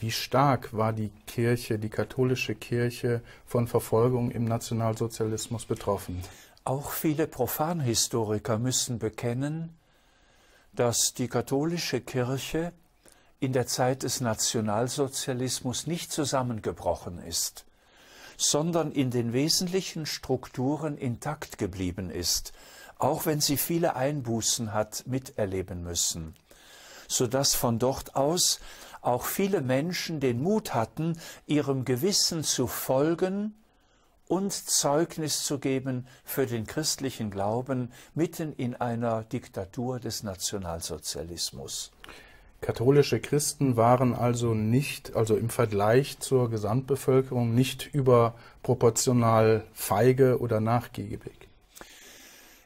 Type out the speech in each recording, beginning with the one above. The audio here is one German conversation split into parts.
Wie stark war die Kirche, die katholische Kirche von Verfolgung im Nationalsozialismus betroffen? Auch viele Profanhistoriker müssen bekennen, dass die katholische Kirche in der Zeit des Nationalsozialismus nicht zusammengebrochen ist, sondern in den wesentlichen Strukturen intakt geblieben ist, auch wenn sie viele Einbußen hat miterleben müssen, so dass von dort aus auch viele Menschen den Mut hatten, ihrem Gewissen zu folgen und Zeugnis zu geben für den christlichen Glauben mitten in einer Diktatur des Nationalsozialismus. Katholische Christen waren also nicht, also im Vergleich zur Gesamtbevölkerung, nicht überproportional feige oder nachgiebig.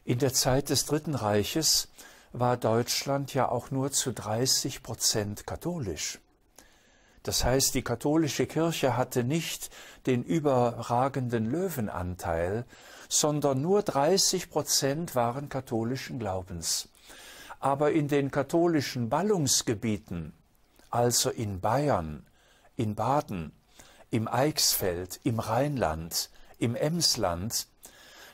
In der Zeit des Dritten Reiches war Deutschland ja auch nur zu 30 Prozent katholisch. Das heißt, die katholische Kirche hatte nicht den überragenden Löwenanteil, sondern nur 30 Prozent waren katholischen Glaubens. Aber in den katholischen Ballungsgebieten, also in Bayern, in Baden, im Eichsfeld, im Rheinland, im Emsland,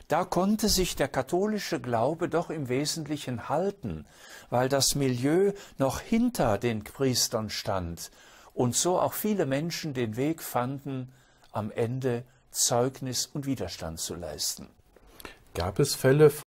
da konnte sich der katholische Glaube doch im Wesentlichen halten, weil das Milieu noch hinter den Priestern stand und so auch viele Menschen den Weg fanden, am Ende Zeugnis und Widerstand zu leisten. Gab es Fälle